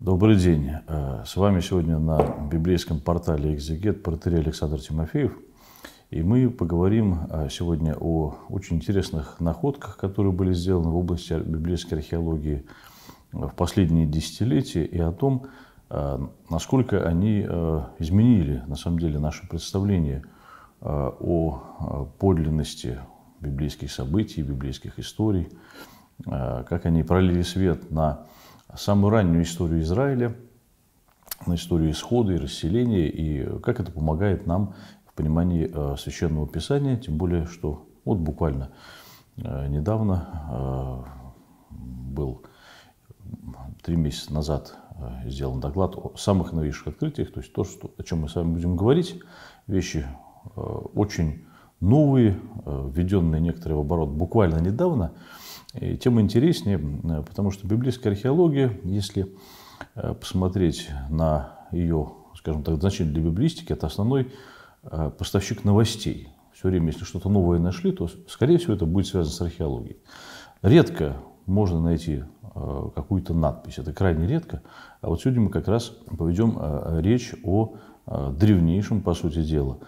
Добрый день. Э, с вами сегодня на библейском портале «Экзегет» протерей Александр Тимофеев. И мы поговорим э, сегодня о очень интересных находках, которые были сделаны в области библейской археологии э, в последние десятилетия, и о том, насколько они изменили, на самом деле, наше представление о подлинности библейских событий, библейских историй, как они пролили свет на самую раннюю историю Израиля, на историю исхода и расселения, и как это помогает нам в понимании э, Священного Писания, тем более, что вот буквально э, недавно э, был три месяца назад сделан доклад о самых новейших открытиях, то есть то, что, о чем мы с вами будем говорить, вещи очень новые, введенные некоторые в оборот буквально недавно – и тем интереснее, э, потому что библейская археология, если э, посмотреть на ее, скажем так, значение для библистики, это основной э, поставщик новостей. Все время, если что-то новое нашли, то, скорее всего, это будет связано с археологией. Редко можно найти какую-то надпись. Это крайне редко. А вот сегодня мы как раз поведем речь о древнейшем, по сути дела,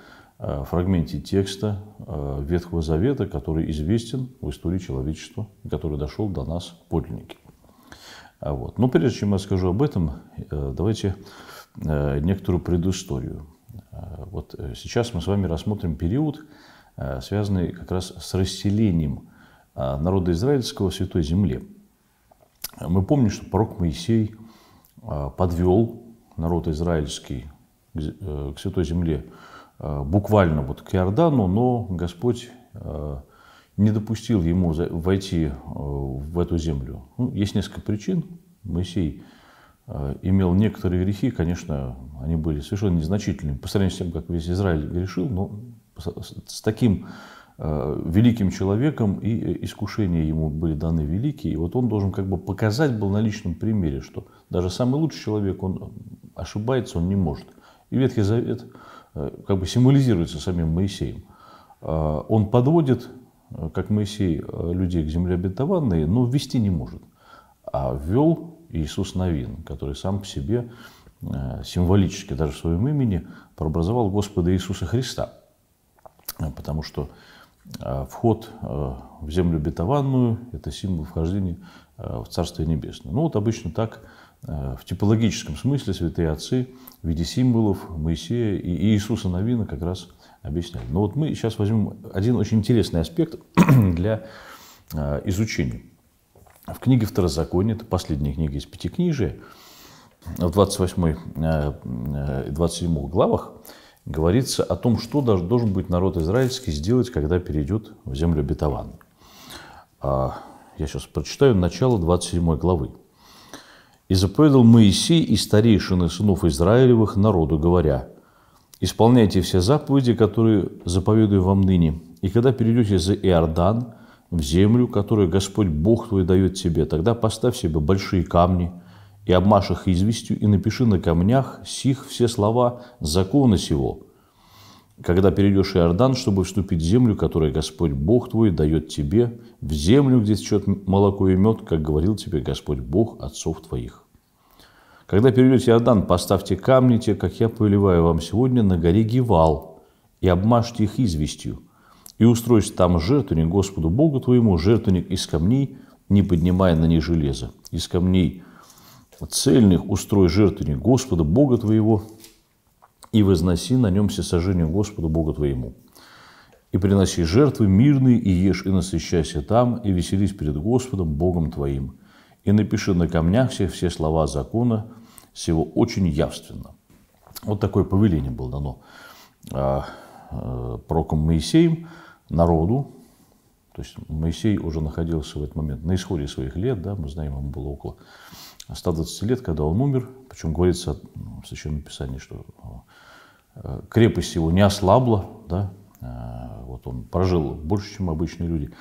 Э, фрагменте текста э, Ветхого Завета, который известен в истории человечества, который дошел до нас подлинники. А вот. Но прежде чем я скажу об этом, э, давайте некоторую предысторию. Вот сейчас мы с вами рассмотрим период, связанный как раз с расселением народа израильского в Святой Земле. Мы помним, что пророк Моисей подвел народ израильский к Святой Земле Э, буквально вот к Иордану, но Господь э, не допустил ему войти э, в эту землю. Ну, есть несколько причин. Моисей имел некоторые грехи, конечно, они были совершенно незначительными по сравнению с тем, как весь Израиль грешил, но с таким великим человеком, и искушения ему были даны великие. И вот он должен как бы показать был на личном примере, что даже самый лучший человек, он ошибается, он не может. И Ветхий Завет – Э, как бы символизируется самим Моисеем. А, он подводит, э, как Моисей, э, людей к земле обетованной, но ввести не может. А ввел Иисус Новин, который сам по себе символически, даже в своем имени, прообразовал Господа Иисуса Христа. Потому что вход в землю обетованную – это символ вхождения в Царствие Небесное. Ну вот обычно так Э, в типологическом смысле святые отцы в виде символов Моисея и Иисуса Новина как раз объясняли. Но вот мы сейчас возьмем один очень интересный аспект для э, изучения. В книге Второзакония, это последняя книга из Пятикнижия, в 28 э, и 27 главах говорится о том, что должен быть народ израильский сделать, когда перейдет в землю обетованную. А, я сейчас прочитаю начало 27 главы. И заповедал Моисей и старейшины сынов Израилевых народу, говоря, «Исполняйте все заповеди, которые заповедую вам ныне, и когда перейдете за Иордан, в землю, которую Господь Бог твой дает тебе, тогда поставь себе большие камни и обмажь их известью, и напиши на камнях сих все слова закона сего, когда перейдешь Иордан, чтобы вступить в землю, которую Господь Бог твой дает тебе, в землю, где течет молоко и мед, как говорил тебе Господь Бог отцов твоих. Когда перейдете Иордан, поставьте камни те, как я поливаю вам сегодня, на горе Гивал, и обмажьте их известью, и устройте там жертвенник Господу Богу твоему, жертвенник из камней, не поднимая на них железа, Из камней цельных устрой жертвенник Господа Бога твоего, и возноси на нем всесожжение Господу Богу твоему. И приноси жертвы мирные, и ешь, и насыщайся там, и веселись перед Господом Богом твоим. И напиши на камнях всех все слова закона всего очень явственно. Вот такое повеление было дано а, а, пророком Моисеем народу, то есть Моисей уже находился в этот момент на исходе своих лет, да, мы знаем, ему было около 120 лет, когда он умер. Причем говорится в Священном Писании, что а, крепость его не ослабла, да, э, вот он прожил больше, чем обычные люди,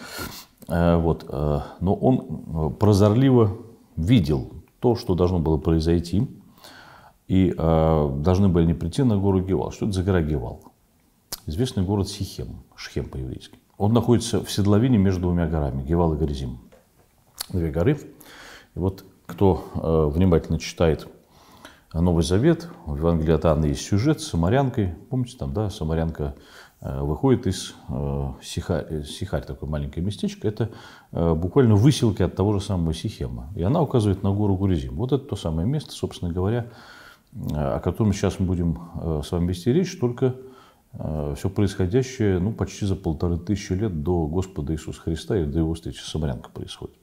э, вот, э, но он прозорливо видел то, что должно было произойти, и должны были не прийти на гору Гевал. Что это за гора Гевал? Известный город Сихем, Шхем по-еврейски. Он находится в седловине между двумя горами, Гевал и Горизим. Две горы. И вот кто внимательно читает а Новый Завет, в Евангелии от Анны есть сюжет с самарянкой. Помните, там, да, самарянка э, выходит из э, Сихарь, э, Сихарь такое маленькое местечко, это буквально выселки от того же самого Сихема. И она указывает на гору Гуризим. Вот это то самое место, собственно говоря, о котором сейчас мы будем с вами вести речь, только все происходящее ну, почти за полторы тысячи лет до Господа Иисуса Христа и до его встречи с Самарянкой происходит.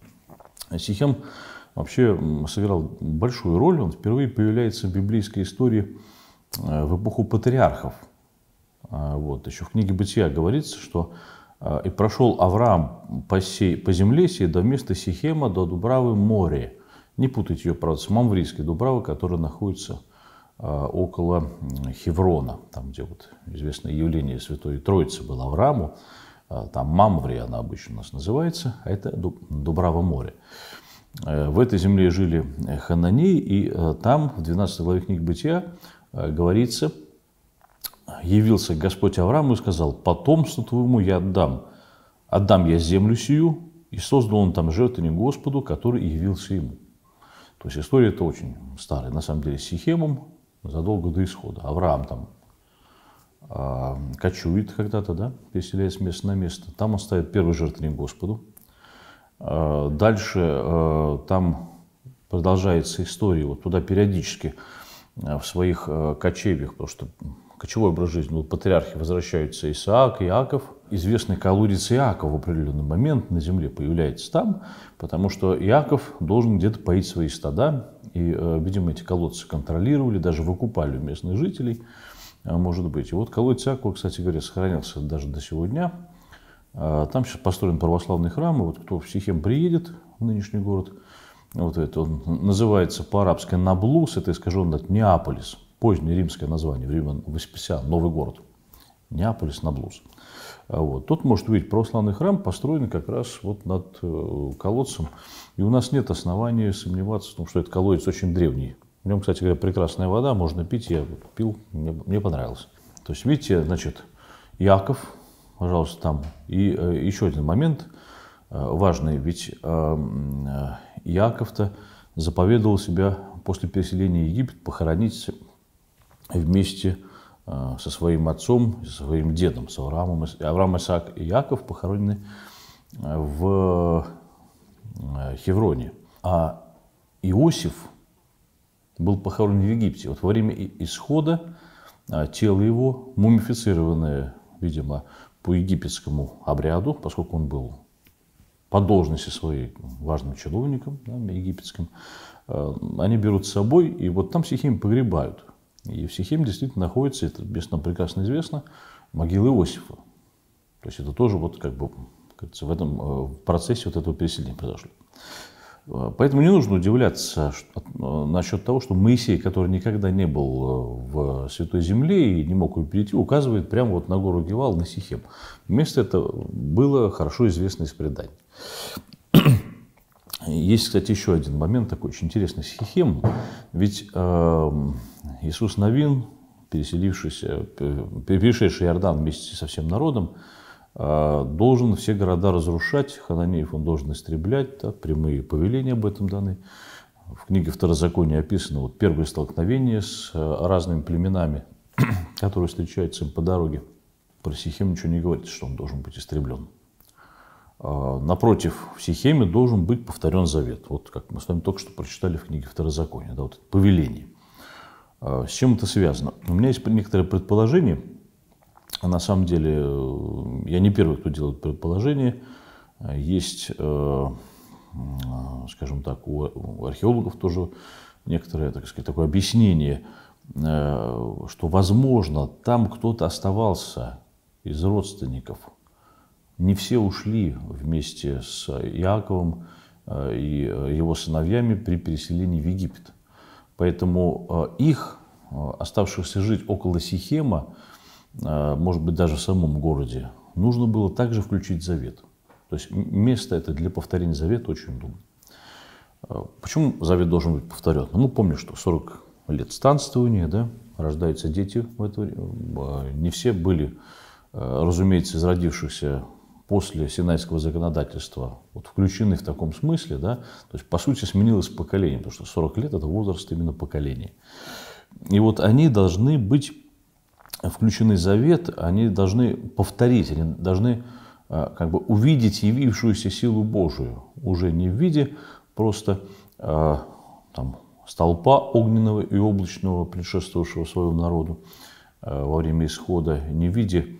Сихем вообще сыграл большую роль. Он впервые появляется в библейской истории э, в эпоху патриархов. А, вот. Еще в книге «Бытия» говорится, что а, «И прошел Авраам по, сей, по земле сей до места Сихема, до Дубравы море». Не путайте ее, правда, с Мамврийской Дубравой, которая находится а, около Хеврона, там, где вот известное явление Святой Троицы было Аврааму, там Мамври она обычно у нас называется, а это Дубрава море. Э, в этой земле жили э, хананеи, и э, там, в 12 главе книги Бытия, говорится, явился Господь Аврааму и сказал, «Потомству твоему я отдам, отдам я землю сию, и создал он там жертвенник Господу, который явился ему». То есть история это очень старая. На самом деле с Сихемом задолго до исхода. Авраам там кочует когда-то, да, переселяясь с места на место. Там он ставит первый жертвенник Господу. Э, дальше э, там продолжается история, вот туда периодически э, в своих кочевьях, потому что кочевой образ жизни, вот патриархи возвращаются Исаак, Иаков, известный колодец Иаков в определенный момент на земле появляется там, потому что Иаков должен где-то поить свои стада, и, видимо, эти колодцы контролировали, даже выкупали у местных жителей, может быть. И вот колодец Иакова, кстати говоря, сохранился даже до сегодня а, там сейчас построен православный храм, и вот кто в Сихем приедет, в нынешний город, вот это, он называется по-арабски Наблус, это искаженно Неаполис, позднее римское название, время Веспасиан, новый город. Неаполис, Наблус. А вот. Тут может увидеть православный храм, построенный как раз вот над э, колодцем. И у нас нет основания сомневаться в том, что этот колодец очень древний. В нем, кстати говоря, прекрасная вода, можно пить. Я пил, мне, мне понравилось. То есть, видите, значит, Яков, Пожалуйста, там. И э, еще один момент э, важный, ведь э, э, Иаков-то заповедовал себя после переселения в Египет похоронить вместе э, со своим отцом, со своим дедом, с Авраамом, Авраам, Исаак и Иаков похоронены э, в э, Хевроне. А Иосиф был похоронен в Египте. Вот во время исхода тело его, мумифицированное, видимо, по египетскому обряду, поскольку он был по должности своей важным чиновником да, египетским, э, они берут с собой, и вот там Сихим погребают. И в Сихим действительно находится, это место нам прекрасно известно, могила Иосифа. То есть это тоже вот как бы, в этом э, процессе вот этого переселения произошло. Поэтому не нужно удивляться э, насчет того, что Моисей, который никогда не был э, в Святой Земле и не мог ее перейти, указывает прямо вот на гору Гевал, на Сихем. Место это было хорошо известно из преданий. Есть, кстати, еще один момент такой очень интересный Сихем. Ведь э, Иисус Новин, переселившийся, перешедший Иордан вместе со всем народом, а, должен все города разрушать, Хананеев он должен истреблять, да, прямые повеления об этом даны. В книге Второзакония описано вот первое столкновение с э, разными племенами, которые встречаются им по дороге. Про Сихем ничего не говорится, что он должен быть истреблен. А, напротив, в Сихеме должен быть повторен завет. Вот как мы с вами только что прочитали в книге Второзакония, да, вот повеление. А, с чем это связано? У меня есть некоторые предположения. А на самом деле э, я не первый, кто делает предположение. Есть, э, э, скажем так, у археологов тоже некоторое так сказать, такое объяснение, что, возможно, там кто-то оставался из родственников. Не все ушли вместе с Иаковом и его сыновьями при переселении в Египет. Поэтому их, оставшихся жить около Сихема, Э, может быть, даже в самом городе, нужно было также включить завет. То есть место это для повторения завета очень удобно э, Почему завет должен быть повторен? Ну, помню, что 40 лет странствования, да, рождаются дети в это время. Не все были, э, разумеется, зародившихся после синайского законодательства вот, включены в таком смысле, да, то есть, по сути, сменилось поколение, потому что 40 лет – это возраст именно поколения. И вот они должны быть включены завет, они должны повторить, они должны а, как бы увидеть явившуюся силу Божию, уже не в виде просто а, там, столпа огненного и облачного, предшествовавшего своему народу а, во время исхода, не в виде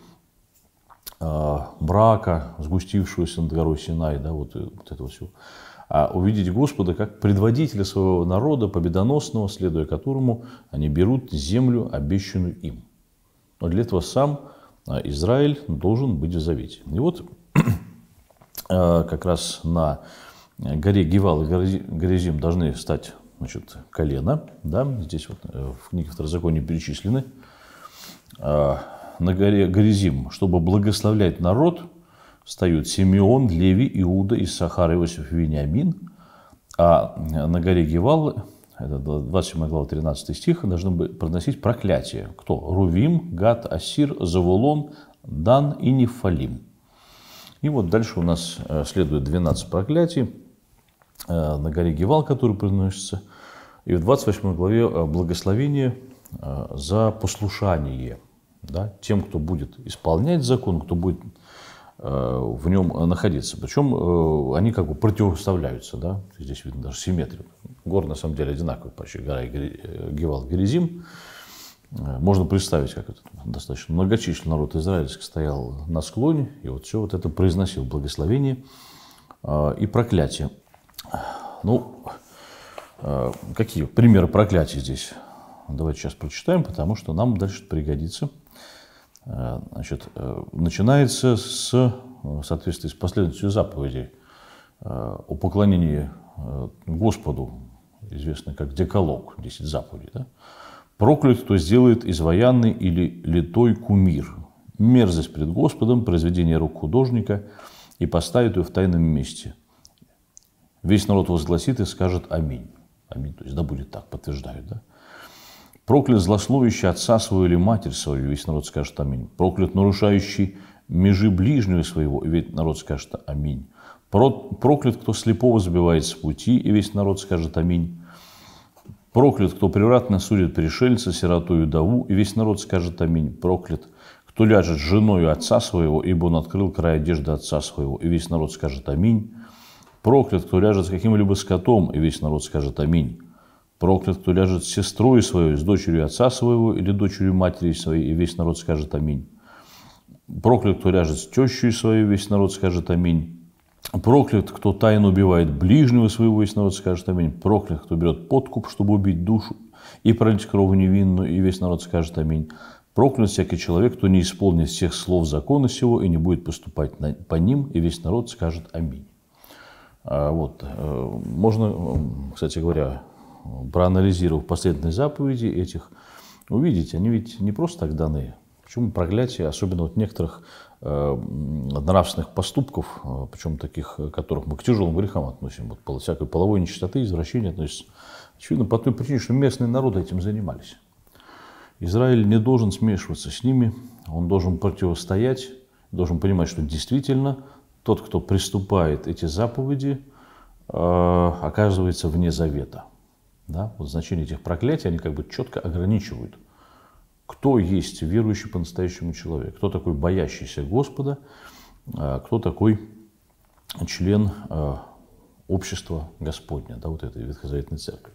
мрака, сгустившегося над горой Синай, да, вот, э, вот этого всего, а увидеть Господа как предводителя своего народа, победоносного, следуя которому они берут землю, обещанную им. Но для этого сам а, Израиль должен быть в завете. И вот а, как раз на горе Гевал и Горизим должны встать значит, колено. Да? Здесь вот э, в книге Второзакония перечислены. А, на горе Горизим, чтобы благословлять народ, встают Симеон, Леви, Иуда, Иссахар, Иосиф, Вениамин. А э, на горе Гевал это 27 глава 13 стих, должны быть произносить проклятие. Кто? Рувим, Гад, Асир, Завулон, Дан и Нефалим. И вот дальше у нас э, следует 12 проклятий э, на горе Гевал, который приносится. И в 28 главе э, благословение за послушание да, тем, кто будет исполнять закон, кто будет в нем э, находиться. Причем э, они как бы противоставляются, да? Здесь видно даже симметрию. Горы на самом деле одинаковые. почти, гора э, Гевал Герезим. Можно представить, как этот достаточно многочисленный народ израильский стоял на склоне, и вот все вот это произносил благословение и проклятие. Ну, какие примеры проклятий здесь? Давайте сейчас прочитаем, потому что нам дальше пригодится. Э, значит, э, начинается с, э, в соответствии с последовательностью заповедей о поклонении Господу, известно как Деколог, 10 заповедей. Да? Проклят, кто сделает изваянный или литой кумир. Мерзость пред Господом, произведение рук художника, и поставит ее в тайном месте. Весь народ возгласит и скажет «Аминь». Аминь, то есть да будет так, подтверждают. Да? Проклят злословящий отца своего или матерь свою, весь народ скажет аминь. Проклят нарушающий межи ближнего своего, и весь народ скажет аминь. Проклят, кто слепого забивает с пути, и весь народ скажет аминь. Проклят, кто превратно судит пришельца, сироту и даву, и весь народ скажет аминь. Проклят, кто ляжет с женой отца своего, ибо он открыл край одежды отца своего, и весь народ скажет аминь. Проклят, кто ляжет с каким-либо скотом, и весь народ скажет аминь. Проклят, кто ляжет с сестрой своей, с дочерью отца своего или дочерью матери своей, и весь народ скажет аминь. Проклят, кто ляжет с тещей своей, весь народ скажет аминь. Проклят, кто тайно убивает ближнего своего, весь народ скажет аминь. Проклят, кто берет подкуп, чтобы убить душу и пролить кровь невинную, и весь народ скажет аминь. Проклят всякий человек, кто не исполнит всех слов закона сего и не будет поступать на, по ним, и весь народ скажет аминь. А, вот. Э, можно, э, кстати говоря, проанализировав последовательные заповеди этих, увидите, они ведь не просто так даны. Почему проклятие, особенно вот некоторых э, нравственных поступков, э, причем таких, э, которых мы к тяжелым грехам относим, вот всякой половой нечистоты, извращения относятся, очевидно, по той причине, что местные народы этим занимались. Израиль не должен смешиваться с ними, он должен противостоять, должен понимать, что действительно тот, кто приступает эти заповеди, оказывается вне завета. Да? Вот значение этих проклятий, они как бы четко ограничивают. Кто есть верующий по-настоящему человек? Кто такой боящийся Господа? А, кто такой член а, общества Господня, да, вот этой Ветхозаветной Церкви?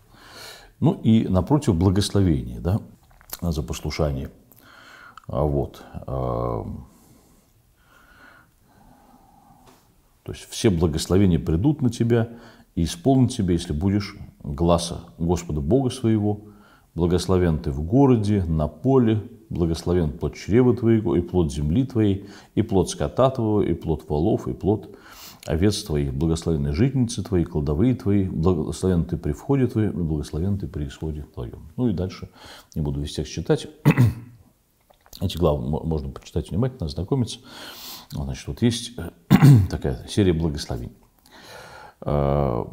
Ну и напротив благословения, да, за послушание. А вот. То есть все благословения придут на тебя и исполнят тебя, если будешь гласа Господа Бога своего, благословен ты в городе, на поле, благословен плод чрева твоего, и плод земли твоей, и плод скота твоего, и плод волов, и плод овец твоих, благословенные житницы твои, кладовые твои, благословен ты при входе твоем, и благословен ты при исходе твоем. Ну и дальше не буду весь текст читать. Эти главы можно почитать внимательно, ознакомиться. Значит, вот есть такая серия благословений. Э,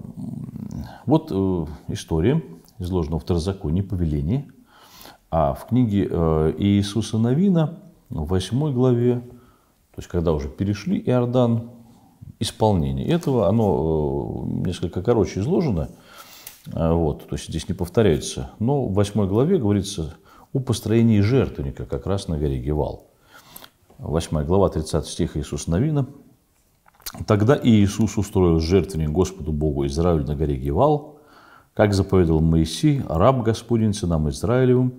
вот э, история изложена в Второзаконии, повелении, а в книге э, Иисуса Новина, в 8 главе, то есть когда уже перешли Иордан, исполнение этого, оно несколько короче изложено, вот, то есть здесь не повторяется, но в 8 главе говорится о построении жертвенника как раз на горе Гевал. 8 глава, 30 стих Иисуса Новина – Тогда и Иисус устроил жертвенник Господу Богу Израилю на горе Гевал, как заповедовал Моисей, раб Господень сынам Израилевым,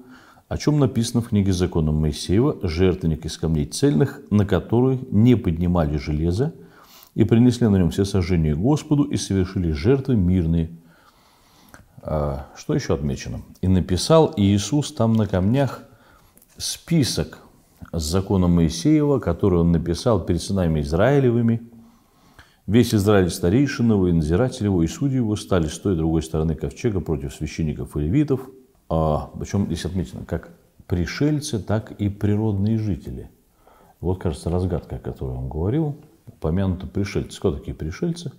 о чем написано в книге закона Моисеева, жертвенник из камней цельных, на которые не поднимали железо, и принесли на нем все сожжения Господу, и совершили жертвы мирные. А, что еще отмечено? И написал Иисус там на камнях список с законом Моисеева, который он написал перед сынами Израилевыми – Весь Израиль старейшинного и надзирателеву и судью его стали с той и другой стороны ковчега против священников и левитов, а, причем здесь отмечено как пришельцы, так и природные жители. Вот, кажется, разгадка, о которой он говорил, упомянуты пришельцы. Кто такие пришельцы?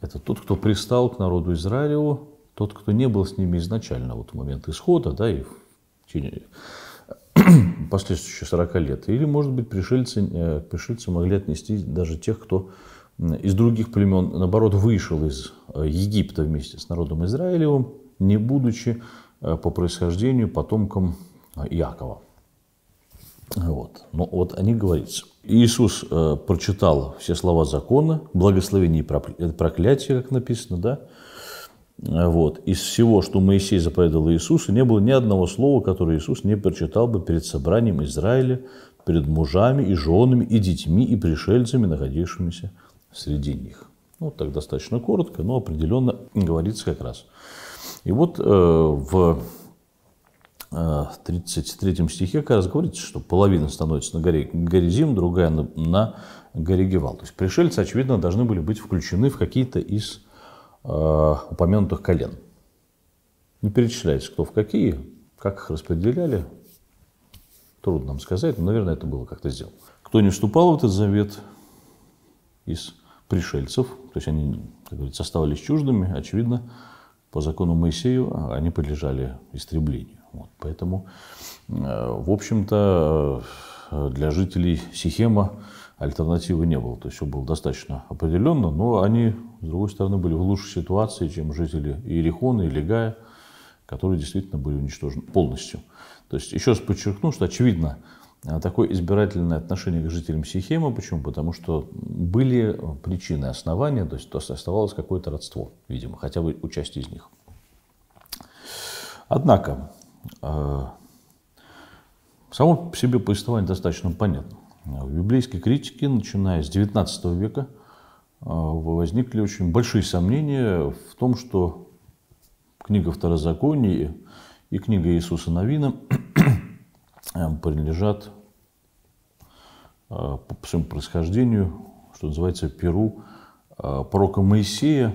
Это тот, кто пристал к народу Израилеву, тот, кто не был с ними изначально, вот в момент исхода, да, и в течение последующих 40 лет. Или, может быть, пришельцы, э, пришельцы могли отнести даже тех, кто из других племен, наоборот, вышел из э, Египта вместе с народом Израилевым, не будучи э, по происхождению потомком э, Иакова. Вот. Но ну, вот о них говорится. Иисус э, прочитал все слова закона, благословение и проклятие, как написано, да? Вот. Из всего, что Моисей заповедал Иисусу, не было ни одного слова, которое Иисус не прочитал бы перед собранием Израиля, перед мужами и женами, и детьми, и пришельцами, находившимися среди них. Ну, так достаточно коротко, но определенно говорится как раз. И вот э, в 33 э, стихе как раз говорится, что половина становится на горе Горизим, другая на, на горе Гевал. То есть пришельцы, очевидно, должны были быть включены в какие-то из э, упомянутых колен. Не перечисляется, кто в какие, как их распределяли, трудно нам сказать, но, наверное, это было как-то сделано. Кто не вступал в этот завет из пришельцев, то есть они, как говорится, оставались чуждыми, очевидно, по закону Моисею а они подлежали истреблению. Вот, поэтому, э, в общем-то, э, для жителей Сихема альтернативы не было. То есть все было достаточно определенно, но они, с другой стороны, были в лучшей ситуации, чем жители Иерихона и Легая, которые действительно были уничтожены полностью. То есть еще раз подчеркну, что очевидно, а, такое избирательное отношение к жителям Сихема. Почему? Потому что были э, причины, основания, то есть, то оставалось какое-то родство, видимо, хотя бы у части из них. Однако, э, само по себе повествование достаточно понятно. В библейской критике, начиная с XIX века, э, возникли очень большие сомнения в том, что книга Второзакония и книга Иисуса Новина Э, принадлежат э, по своему происхождению, что называется, Перу э, пророка Моисея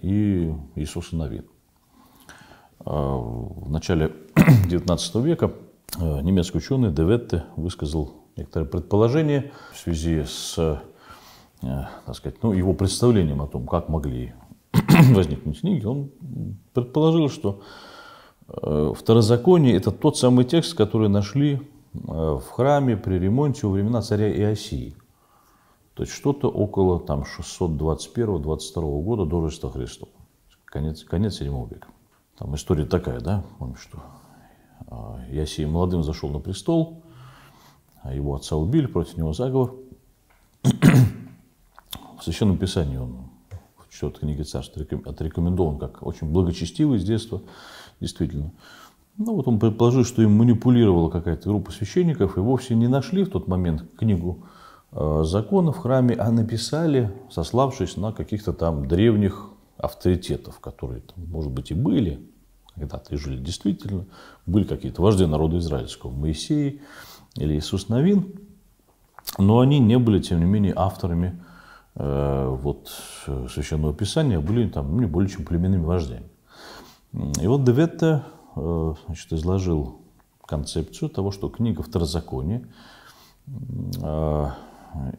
и Иисуса Новин. В начале XIX века немецкий ученый Деветте высказал некоторые предположения в связи с так сказать, ну, его представлением о том, как могли возникнуть книги. Он предположил, что Э, Второзаконие – это тот самый текст, который нашли э, в храме при ремонте у времена царя Иосии. То есть что-то около там, 621-22 года до Рождества Христова. Конец, конец 7 века. Там история такая, да, помню, что э, Иосия молодым зашел на престол, а его отца убили, против него заговор. В Священном Писании он в четвертой книге царства отрекомендован как очень благочестивый с детства действительно. Ну вот он предположил, что им манипулировала какая-то группа священников и вовсе не нашли в тот момент книгу э, закона в храме, а написали, сославшись на каких-то там древних авторитетов, которые, там, может быть, и были, когда-то и жили действительно, были какие-то вожди народа израильского, Моисей или Иисус Новин, но они не были, тем не менее, авторами э, вот, э, Священного Писания, а были там ну, не более чем племенными вождями. И вот Деветте э, значит, изложил концепцию того, что книга Второзакония, э,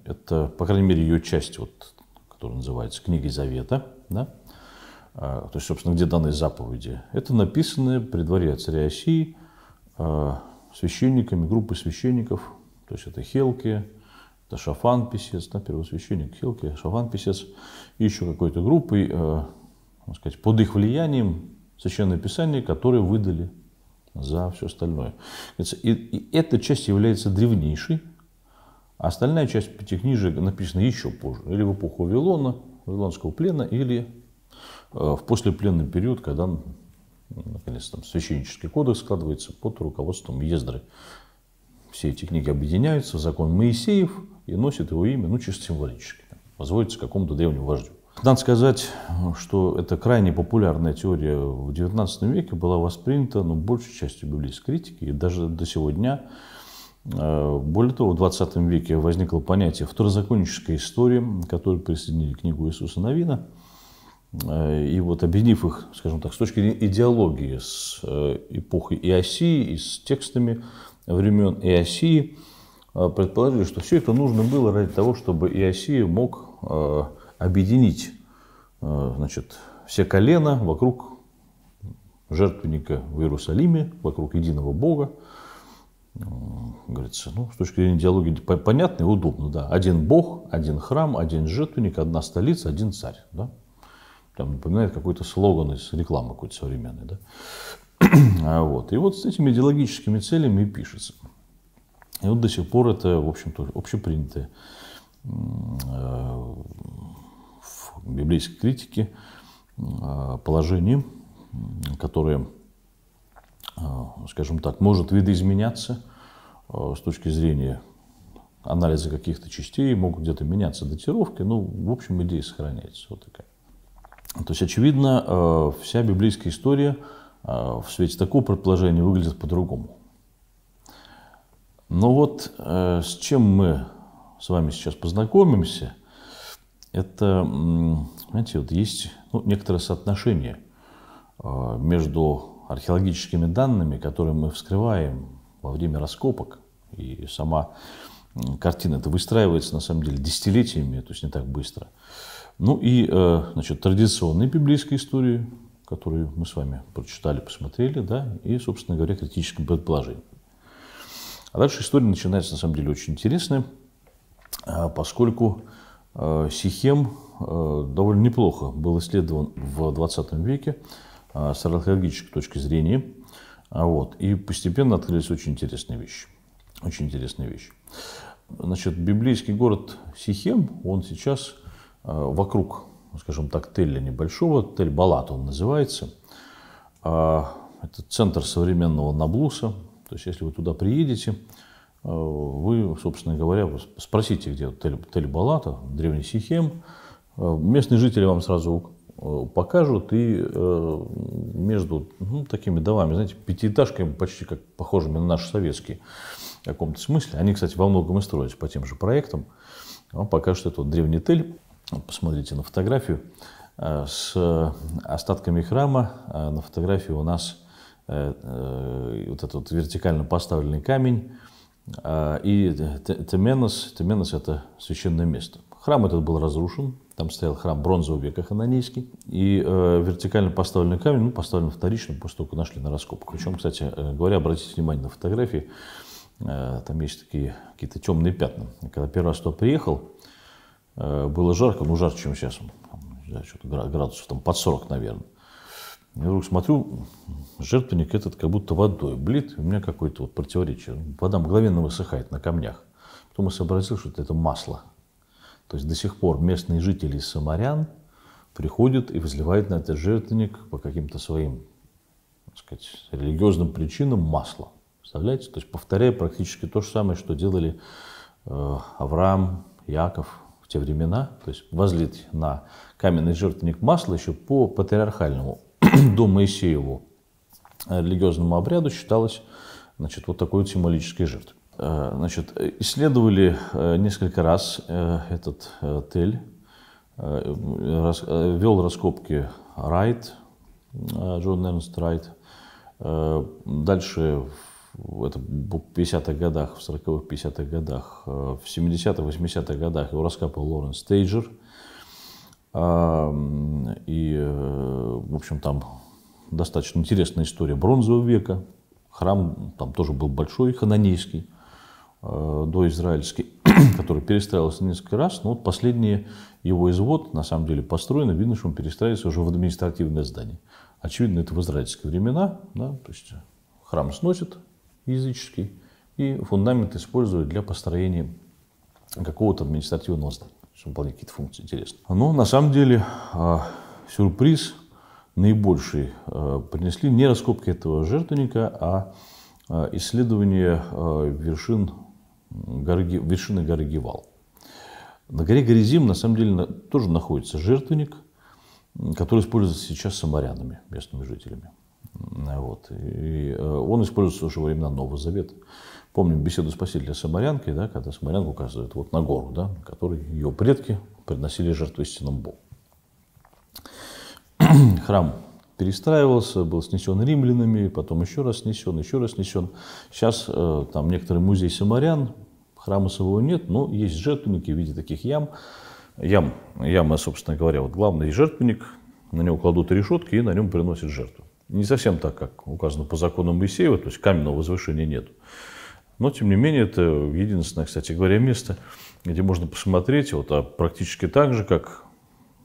это, по крайней мере, ее часть, вот, которая называется «Книгой Завета», да? Э, то есть, собственно, где данные заповеди, это написанное при дворе царя Осии священниками, группы священников, то есть это Хелки, это Шафан Писец, да, первосвященник Хелки, Шафан Писец, и еще какой-то группой, э, сказать, под их влиянием Священное Писание, которое выдали за все остальное. И, и эта часть является древнейшей, а остальная часть пятикнижия написана еще позже, или в эпоху Вавилона, Вавилонского плена, или э, в послепленный период, когда наконец там священнический кодекс складывается под руководством Ездры. Все эти книги объединяются в закон Моисеев и носят его имя, ну чисто символически, возводится к какому-то древнему вождю. Надо сказать, что эта крайне популярная теория в XIX веке была воспринята ну, большей частью библейской критики и даже до сегодня. Э, более того, в XX веке возникло понятие второзаконнической истории, которую присоединили к книгу Иисуса Новина. Э, и вот объединив их, скажем так, с точки зрения идеологии с э, эпохой Иосии и с текстами времен Иосии, предположили, что все это нужно было ради того, чтобы Иосия мог объединить э, значит, все колена вокруг жертвенника в Иерусалиме, вокруг единого Бога. Э, говорится, ну, с точки зрения идеологии понятно и удобно, да. Один Бог, один храм, один жертвенник, одна столица, один царь, да. Там напоминает какой-то слоган из рекламы какой-то современной, да. а вот. И вот с этими идеологическими целями и пишется. И вот до сих пор это, в общем-то, общепринятое. Э, библейской критики а, положением, которое, а, скажем так, может видоизменяться а, с точки зрения анализа каких-то частей, могут где-то меняться датировки, но ну, в общем идея сохраняется. Вот такая. То есть, очевидно, вся библейская история в свете такого предположения выглядит по-другому. Но вот э, с чем мы с вами сейчас познакомимся – это, знаете, вот есть ну, некоторое соотношение а, между археологическими данными, которые мы вскрываем во время раскопок, и сама картина это выстраивается на самом деле десятилетиями, то есть не так быстро. Ну и э, значит, традиционной библейской истории, которую мы с вами прочитали, посмотрели, да, и, собственно говоря, критическим предположением. А дальше история начинается, на самом деле, очень интересная, а, поскольку Э, Сихем э, довольно неплохо был исследован в 20 веке э, с археологической точки зрения. А вот. И постепенно открылись очень интересные вещи. Очень интересные вещи. Значит, библейский город Сихем, он сейчас вокруг, скажем так, Теля небольшого, Тель-Балат он называется. А, это центр современного Наблуса. То есть, если вы туда приедете, вы, собственно говоря, спросите, где Тель, Тель Балата, древний Сихем, э, местные жители вам сразу э, покажут, и э, между ну, такими домами, знаете, пятиэтажками, почти как похожими на наши советские, в каком-то смысле, они, кстати, во многом и строятся по тем же проектам, вам покажут этот древний Тель, посмотрите на фотографию, с остатками храма, на фотографии у нас вот этот вертикально поставленный камень, а, и Теменос, Теменос это священное место. Храм этот был разрушен, там стоял храм бронзового века хананейский, и э, вертикально поставленный камень, ну, поставлен вторично, после того, как нашли на раскопках. Причем, кстати э, говоря, обратите внимание на фотографии, э, там есть такие какие-то темные пятна. И когда первый раз туда приехал, э, было жарко, ну, жарче, чем сейчас, там, не знаю, что-то градусов там под 40, наверное. Я вдруг смотрю, жертвенник этот как будто водой блит, у меня какое-то вот противоречие. Вода мгновенно высыхает на камнях. Потом я сообразил, что это масло. То есть до сих пор местные жители Самарян приходят и возливают на этот жертвенник по каким-то своим так сказать, религиозным причинам масло. Представляете? То есть повторяя практически то же самое, что делали э, Авраам, Яков в те времена. То есть возлить на каменный жертвенник масло еще по патриархальному до Моисееву э, религиозному обряду считалось значит, вот такой вот символической жертвой. Э, значит, исследовали э, несколько раз этот тель, вел раскопки Райт, Джон Эрнст Райт. Дальше, это в 50-х годах, в 40-х, 50-х годах, в 70-х, 80-х годах его раскапывал Лоренс Тейджер – и, э, в общем, там достаточно интересная история бронзового века. Храм там тоже был большой, хананейский, э, доизраильский, который перестраивался несколько раз. Но вот последний его извод, на самом деле, построен, видно, что он перестраивается уже в административное здание. Очевидно, это в израильские времена, да, то есть храм сносит языческий, и фундамент используют для построения какого-то административного здания чем выполнять какие-то функции интересно. Но на самом деле а, сюрприз наибольший а, принесли не раскопки этого жертвенника, а, а исследование вершин горы, вершины горы Гевал. На горе Горизим на самом деле тоже находится жертвенник, который используется сейчас самарянами, местными жителями. Вот. И он используется уже во времена Нового Завета. Помним беседу Спасителя с Самарянкой, да, когда Самарянку указывает вот на гору, да, на которой ее предки приносили жертву истинному Богу. Храм перестраивался, был снесен римлянами, потом еще раз снесен, еще раз снесен. Сейчас э, там некоторый музей самарян, храма своего нет, но есть жертвенники в виде таких ям. Ям, яма, собственно говоря, вот главный жертвенник, на него кладут решетки и на нем приносят жертву. Не совсем так, как указано по закону Моисеева, то есть каменного возвышения нету. Но, тем не менее, это единственное, кстати говоря, место, где можно посмотреть, вот, а практически так же, как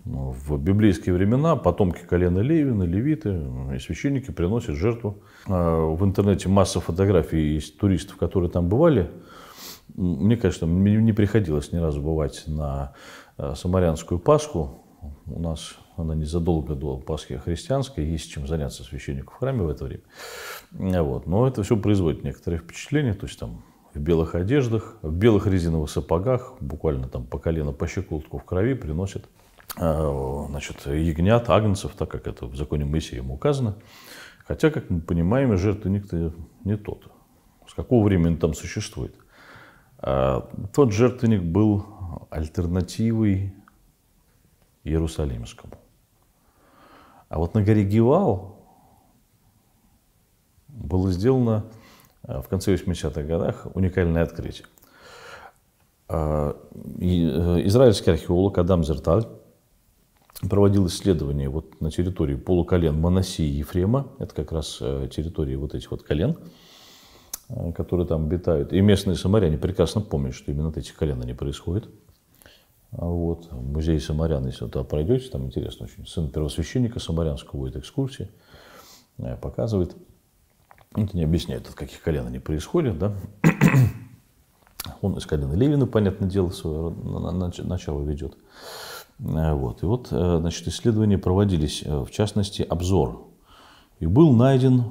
ну, в библейские времена потомки колена Левина, левиты ну, и священники приносят жертву. А, в интернете масса фотографий из туристов, которые там бывали. Мне, конечно, не приходилось ни разу бывать на а, Самарянскую Пасху. У нас она незадолго до Пасхи христианской, есть чем заняться священнику в храме в это время. Э, вот. Но это все производит некоторые впечатления, то есть там в белых одеждах, в белых резиновых сапогах, буквально там по колено, по щеколотку в крови приносят э, значит, ягнят, агнцев, так как это в законе Моисея ему указано. Хотя, как мы понимаем, жертвы никто не тот. С какого времени он там существует? Э, тот жертвенник был альтернативой Иерусалимскому. А вот на горе Гивал было сделано э, в конце 80-х годах уникальное открытие. А, э, израильский археолог Адам Зерталь проводил исследование вот на территории полуколен Манасии и Ефрема. Это как раз э, территория вот этих вот колен, которые там обитают. И местные самаряне прекрасно помнят, что именно от этих колен они происходят. А вот, музей Самарян, если вы туда пройдете, там интересно очень. Сын первосвященника Самарянского будет экскурсии, э, показывает. Ну, это не объясняет, от каких колен они происходят, да. Он из колена Левина, понятное дело, свое начало ведет. Э, вот. И вот, э, значит, исследования проводились, в частности, обзор. И был найден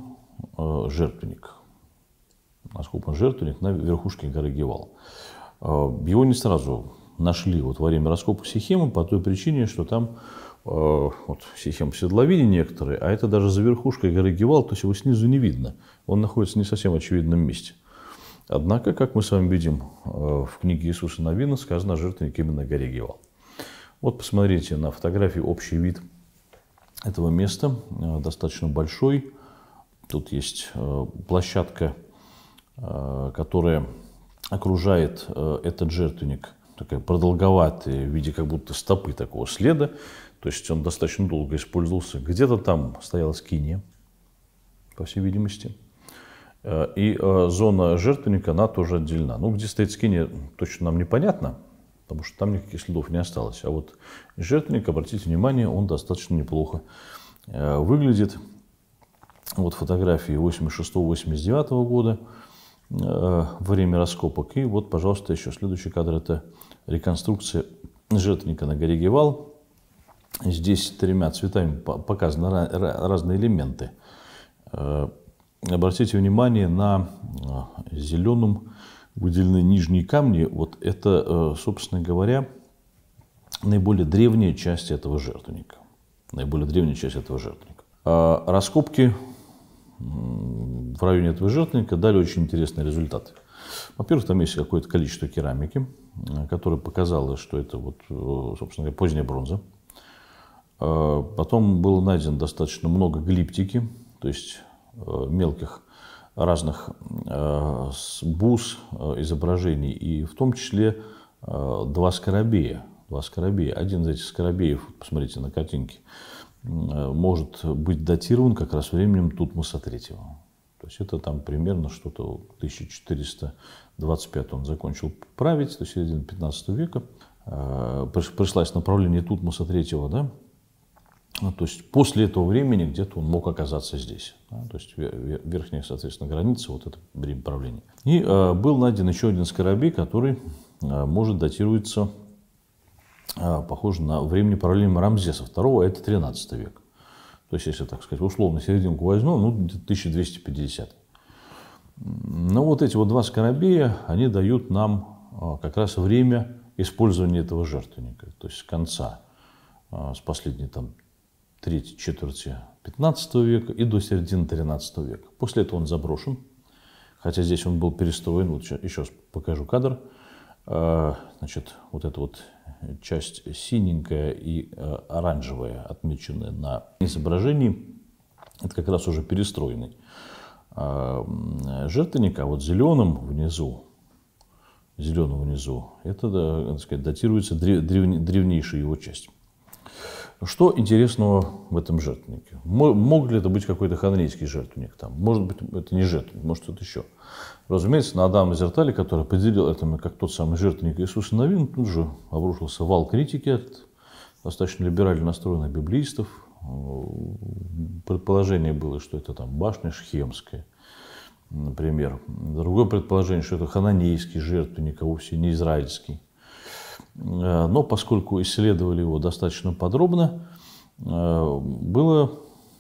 жертвенник. Насколько он жертвенник? На верхушке горы Гевал. Его не сразу нашли вот во время раскопок Сихема по той причине, что там э, вот Сихем седловине некоторые, а это даже за верхушкой горы Гевал, то есть его снизу не видно. Он находится в не совсем очевидном месте. Однако, как мы с вами видим э, в книге Иисуса Новина, сказано о жертвеннике именно горе Гевал. Вот посмотрите на фотографии общий вид этого места, э, достаточно большой. Тут есть э, площадка, которая окружает этот жертвенник – такая продолговатая, в виде как будто стопы такого следа. То есть он достаточно долго использовался. Где-то там стояла скиния, по всей видимости. Э, и э, зона жертвенника, она тоже отделена. Ну, где стоит скиния, точно нам непонятно, потому что там никаких следов не осталось. А вот жертвенник, обратите внимание, он достаточно неплохо э, выглядит. Вот фотографии 86-89 года, время раскопок. И вот, пожалуйста, еще следующий кадр – это Реконструкция жертвенника на горе Гевал. Здесь тремя цветами показаны разные элементы. Э, обратите внимание на э, зеленом выделены нижние камни. Вот это, э, собственно говоря, наиболее древняя часть этого жертвенника. Наиболее древняя часть этого жертвенника. Раскопки в районе этого жертвенника дали очень интересные результаты. Во-первых, там есть какое-то количество керамики, э, которое показало, что это, вот, э, собственно говоря, поздняя бронза. Э, потом было найдено достаточно много глиптики, то есть мелких разных бус, изображений, и в том числе два скоробея. Два скоробея. Один из этих скоробеев, посмотрите на картинке, может быть датирован как раз временем Тутмоса третьего есть это там примерно что-то 1425 он закончил править, то есть середина 15 века. Э, Пришлось направление Тутмоса III, да, ну, то есть после этого времени где-то он мог оказаться здесь. Да? То есть верхняя, соответственно, граница, вот это время правления. И э, был найден еще один скоробей, который, э, может, датируется, похоже, на времени правления Рамзеса II, а это 13 век. То есть, если, так сказать, условно серединку возьмем, ну, 1250. Но ну, вот эти вот два скоробея, они дают нам а, как раз время использования этого жертвенника, то есть с конца, а, с последней там третьей четверти 15 века и до середины 13 века. После этого он заброшен, хотя здесь он был перестроен, вот еще раз покажу кадр. А, значит, вот это вот часть синенькая и э, оранжевая, отмеченная на изображении, это как раз уже перестроенный э, жертвенник, а вот зеленым внизу, зеленым внизу, это, так сказать, датируется древнейшая его часть. Ну, что интересного в этом жертвеннике? Мог ли это быть какой-то ханрейский жертвенник? Там? Может быть, это не жертвенник, может, что-то еще. Разумеется, на Адама Зертали, который поделил это, как тот самый жертвенник Иисуса Новин, тут же обрушился вал критики от достаточно либерально настроенных библеистов. Предположение было, что это там башня Шхемская, например. Другое предположение, что это хананейский жертвенник, а вовсе не израильский. Э, но поскольку исследовали его достаточно подробно, э, было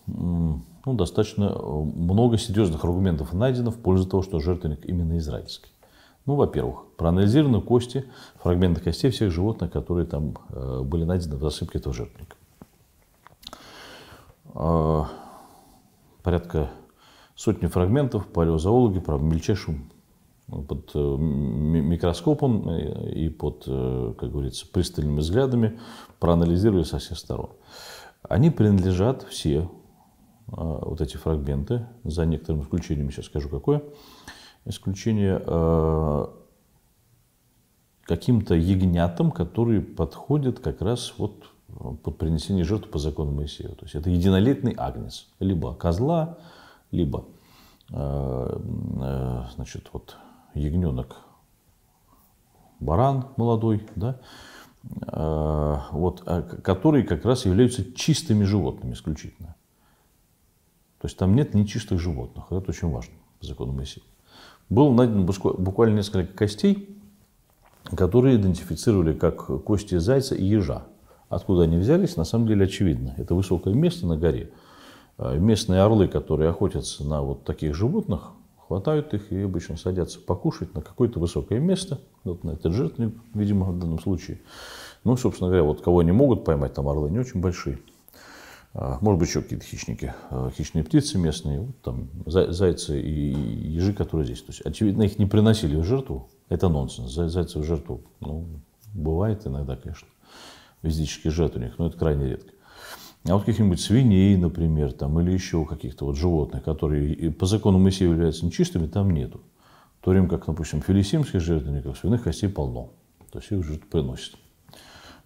ну, достаточно э, много серьезных аргументов найдено в пользу того, что жертвенник именно израильский. Ну, во-первых, проанализированы кости, фрагменты костей всех животных, которые там были найдены в засыпке этого жертвенника. Порядка сотни фрагментов палеозоологи по мельчайшим под э, микроскопом и под, э, как говорится, пристальными взглядами проанализировали со всех сторон. Они принадлежат все э, вот эти фрагменты, за некоторым исключением, сейчас скажу какое, исключение каким-то ягнятам, которые подходят как раз вот под принесение жертвы по закону Моисея. То есть это единолетный агнец, либо козла, либо значит, вот ягненок, баран молодой, да, э, вот, э, которые как раз являются чистыми животными исключительно. То есть там нет нечистых животных. Это очень важно по закону Моисея. Было найдено буквально несколько костей, которые идентифицировали как кости зайца и ежа. Откуда они взялись, на самом деле очевидно. Это высокое место на горе. Э, местные орлы, которые охотятся на вот таких животных, хватают их и обычно садятся покушать на какое-то высокое место, вот на этот жертвенник, видимо, в данном случае. Ну, собственно говоря, вот кого они могут поймать, там орлы не очень большие. А, может быть, еще какие-то хищники, а, хищные птицы местные, вот там зайцы и ежи, которые здесь. То есть, очевидно, их не приносили в жертву. Это нонсенс. Зайцы в жертву, ну, бывает иногда, конечно, в у них, но это крайне редко а вот каких-нибудь свиней, например, там, или еще каких-то вот животных, которые по закону Моисея являются нечистыми, там нету. В то время как, допустим, филистимских жертвенников свиных костей полно. То есть их жертв приносят.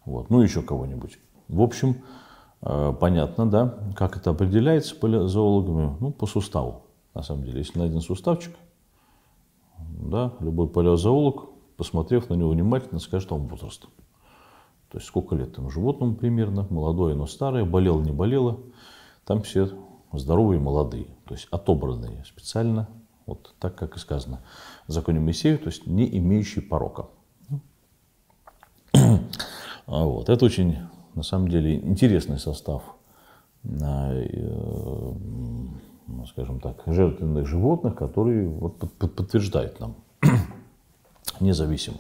Вот. Ну, еще кого-нибудь. В общем, э, понятно, да, как это определяется палеозоологами? Ну, по суставу, на самом деле. Если найден суставчик, да, любой палеозоолог, посмотрев на него внимательно, скажет вам возраст. То есть сколько лет там животному примерно, молодое, но старое, болело, не болело. Там все здоровые молодые, то есть отобранные специально, вот так, как и сказано в законе Моисея, то есть не имеющие порока. А вот. Это очень, на самом деле, интересный состав, э, ну, скажем так, жертвенных животных, которые вот подтверждают нам независимо.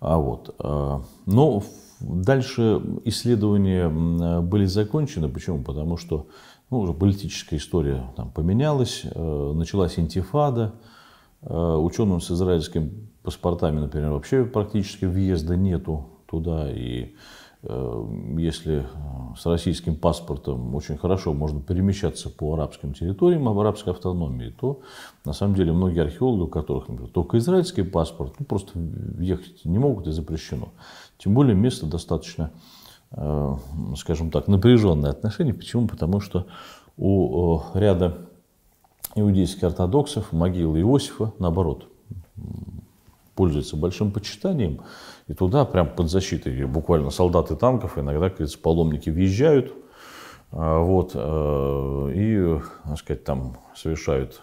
А вот, э, но Дальше исследования были закончены. Почему? Потому что ну, уже политическая история там поменялась, э, началась интифада. Э, ученым с израильским паспортами, например, вообще практически въезда нету туда. И э, если с российским паспортом очень хорошо можно перемещаться по арабским территориям, об арабской автономии, то на самом деле многие археологи, у которых например, только израильский паспорт, ну, просто въехать не могут и запрещено. Тем более место достаточно, э, скажем так, напряженное отношение. Почему? Потому что у э, ряда иудейских ортодоксов могила Иосифа, наоборот, пользуется большим почитанием. И туда прям под защитой буквально солдаты танков, иногда, как говорится, паломники въезжают, э, вот, и, так сказать, там совершают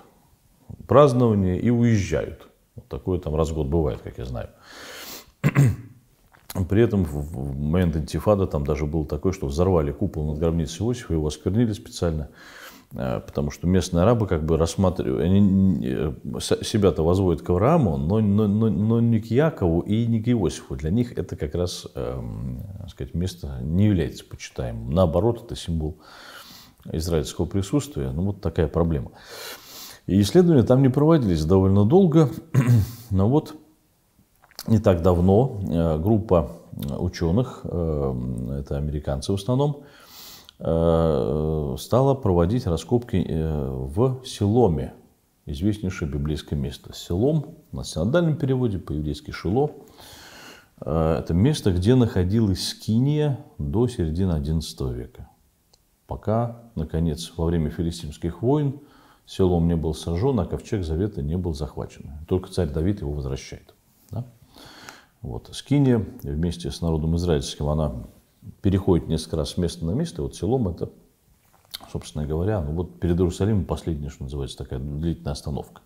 празднование и уезжают. Вот такое там раз в год бывает, как я знаю. При этом в момент интифада там даже было такое, что взорвали купол над гробницей Иосифа, его осквернили специально, э, потому что местные арабы как бы рассматривают, они э, себя-то возводят к Аврааму, но, но, но, но не к Якову и не к Иосифу. Для них это как раз, э, сказать, место не является почитаемым. Наоборот, это символ израильского присутствия. Ну вот такая проблема. И исследования там не проводились довольно долго, но вот не так давно э, группа э, ученых, э, это американцы в основном, стала проводить раскопки в Силоме, известнейшее библейское место. Силом, на синодальном переводе, по-еврейски Шило. Это место, где находилась Скиния до середины XI века. Пока, наконец, во время филистимских войн Селом не был сожжен, а ковчег Завета не был захвачен. Только царь Давид его возвращает. Вот, Скиния вместе с народом израильским, она переходит несколько раз с места на место. Вот селом это, собственно говоря, ну вот перед Иерусалимом последняя, что называется, такая длительная остановка.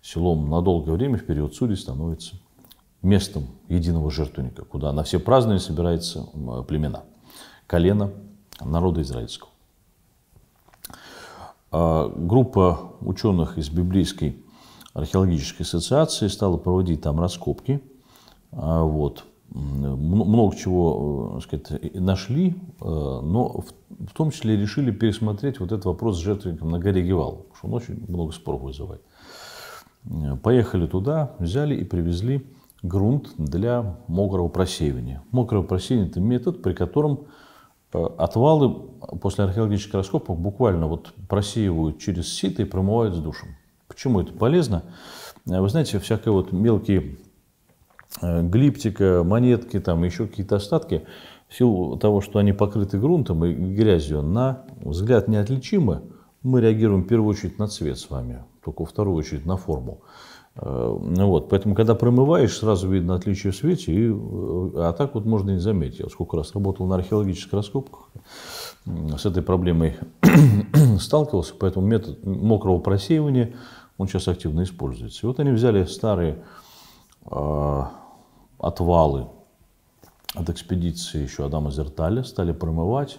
Селом на долгое время в период судей становится местом единого жертвенника, куда на все празднования собираются племена, колено народа израильского. А, группа ученых из Библейской археологической ассоциации стала проводить там раскопки – а, вот. Много чего э, сказать, нашли, э, но в том числе решили пересмотреть вот этот вопрос с жертвенником на горе Гевал, потому что он очень много споров вызывает. Э, поехали туда, взяли и привезли грунт для мокрого просеивания. Мокрое просеивание – это метод, при котором отвалы после археологических раскопок буквально вот просеивают через сито и промывают с душем. Почему это полезно? Вы знаете, всякие вот мелкие Э, глиптика, монетки, там еще какие-то остатки, в силу того, что они покрыты грунтом и грязью, на взгляд неотличимы, мы реагируем в первую очередь на цвет с вами, только во вторую очередь на форму. Э, вот, поэтому, когда промываешь, сразу видно отличие в свете, и, э, а так вот можно не заметить. Я сколько раз работал на археологических раскопках, с этой проблемой сталкивался, поэтому метод мокрого просеивания, он сейчас активно используется. И вот они взяли старые отвалы от экспедиции еще Адама Зерталя, стали промывать.